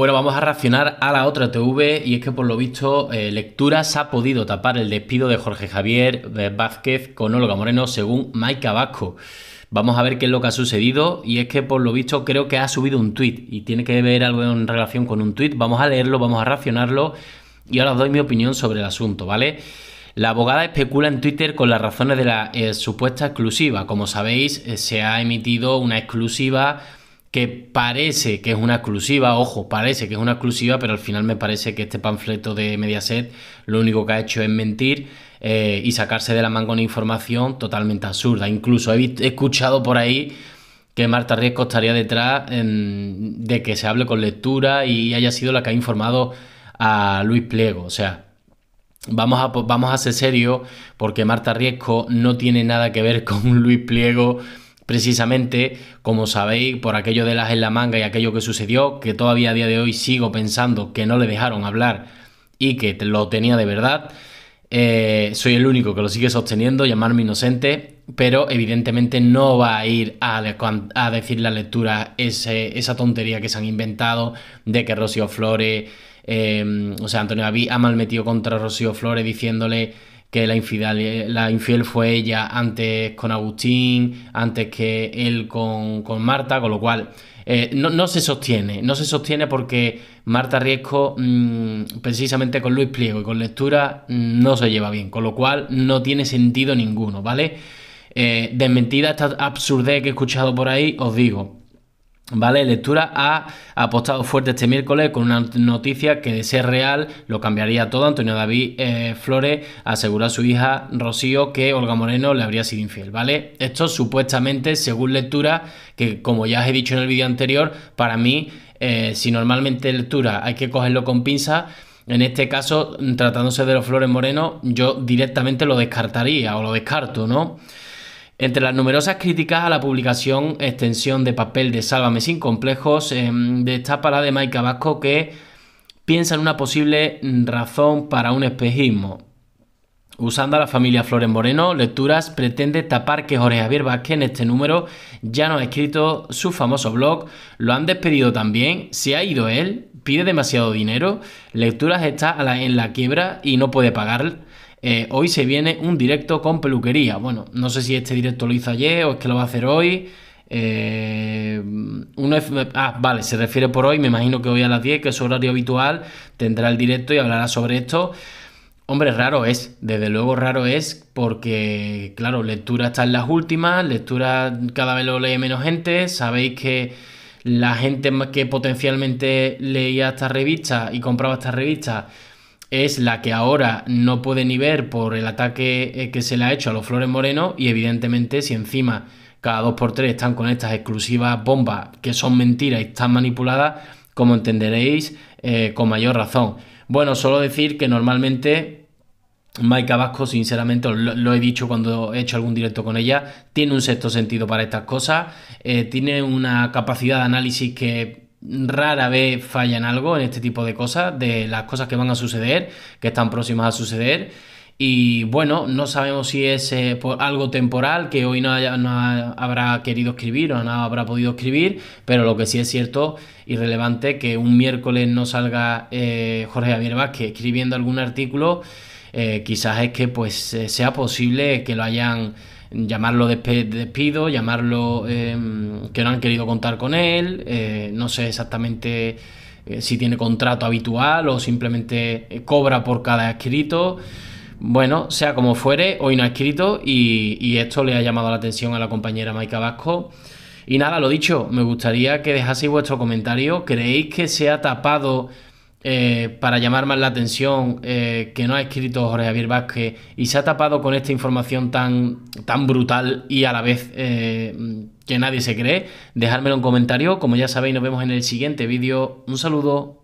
Bueno, vamos a reaccionar a la otra TV y es que por lo visto eh, Lecturas ha podido tapar el despido de Jorge Javier eh, Vázquez con Olga Moreno según Mike Abasco Vamos a ver qué es lo que ha sucedido y es que por lo visto creo que ha subido un tweet y tiene que ver algo en relación con un tweet. Vamos a leerlo, vamos a racionarlo y ahora os doy mi opinión sobre el asunto, ¿vale? La abogada especula en Twitter con las razones de la eh, supuesta exclusiva. Como sabéis, se ha emitido una exclusiva que parece que es una exclusiva, ojo, parece que es una exclusiva, pero al final me parece que este panfleto de Mediaset lo único que ha hecho es mentir eh, y sacarse de la manga una información totalmente absurda. Incluso he, escuchado por ahí que Marta Riesco estaría detrás de que se hable con lectura y haya sido la que ha informado a Luis Pliego. O sea, vamos a, vamos a ser serios porque Marta Riesco no tiene nada que ver con Luis Pliego precisamente, como sabéis, por aquello de las en la manga y aquello que sucedió, que todavía a día de hoy sigo pensando que no le dejaron hablar y que lo tenía de verdad. Eh, soy el único que lo sigue sosteniendo, llamarme inocente, pero evidentemente no va a ir a, decir la lectura esa tontería que se han inventado de que Rocío Flores, eh, o sea, Antonio Abí ha malmetido contra Rocío Flores diciéndole que la infidel la infiel fue ella antes con Agustín, antes que él con, con Marta, con lo cual eh, no, se sostiene, no se sostiene porque Marta Riesco mm, precisamente con Luis Pliego y con lectura mm, no se lleva bien, con lo cual no tiene sentido ninguno, ¿vale? Eh, desmentida esta absurdez que he escuchado por ahí, os digo, Vale, Lectura ha apostado fuerte este miércoles con una noticia que de ser real lo cambiaría todo. Antonio David eh, Flores asegura a su hija Rocío que Olga Moreno le habría sido infiel, ¿vale? Esto supuestamente, según Lectura, que como ya os he dicho en el vídeo anterior, para mí, eh, si normalmente Lectura hay que cogerlo con pinza, en este caso, tratándose de los Flores Moreno, yo directamente lo descartaría o lo descarto, ¿no? Entre las numerosas críticas a la publicación extensión de papel de Sálvame sin complejos, em, de destapa de Mike Vasco que piensa en una posible razón para un espejismo. Usando a la familia Flores Moreno, Lecturas pretende tapar que Jorge Javier Vázquez en este número ya no ha escrito su famoso blog, lo han despedido también, se ha ido él, pide demasiado dinero, Lecturas está en la quiebra y no puede pagar eh, hoy se viene un directo con peluquería. Bueno, no sé si este directo lo hizo ayer o es que lo va a hacer hoy. Eh, uno ah, vale, se refiere por hoy, me imagino que hoy a las 10, que es su horario habitual, tendrá el directo y hablará sobre esto. Hombre, raro es, desde luego raro es, porque, claro, lectura está en las últimas, lectura cada vez lo lee menos gente, sabéis que la gente que potencialmente leía esta revista y compraba esta revista es la que ahora no puede ni ver por el ataque eh, que se le ha hecho a los Flores Moreno y evidentemente si encima cada dos por tres están con estas exclusivas bombas que son mentiras y están manipuladas, como entenderéis, eh, con mayor razón. Bueno, solo decir que normalmente Maika Abasco, sinceramente, lo, lo, he dicho cuando he hecho algún directo con ella, tiene un sexto sentido para estas cosas, eh, tiene una capacidad de análisis que rara vez fallan algo en este tipo de cosas, de las cosas que van a suceder, que están próximas a suceder. Y bueno, no sabemos si es eh, por algo temporal que hoy no, habrá querido escribir o no habrá podido escribir, pero lo que sí es cierto y relevante que un miércoles no salga eh, Jorge Javier Vázquez escribiendo algún artículo, eh, quizás es que pues sea posible que lo hayan llamarlo despido, llamarlo em, que no han querido contar con él, eh, no sé exactamente eh, si tiene contrato habitual o simplemente eh, cobra por cada escrito. Bueno, sea como fuere, hoy no ha escrito y, y esto le ha llamado la atención a la compañera Maika Vasco. Y nada, lo dicho, me gustaría que dejaseis vuestro comentario. ¿Creéis que se ha tapado eh, para llamar más la atención, eh, que no ha escrito Jorge Javier Vázquez y se ha tapado con esta información tan, tan brutal y a la vez eh, que nadie se cree, dejármelo en comentario. Como ya sabéis, nos vemos en el siguiente vídeo. Un saludo.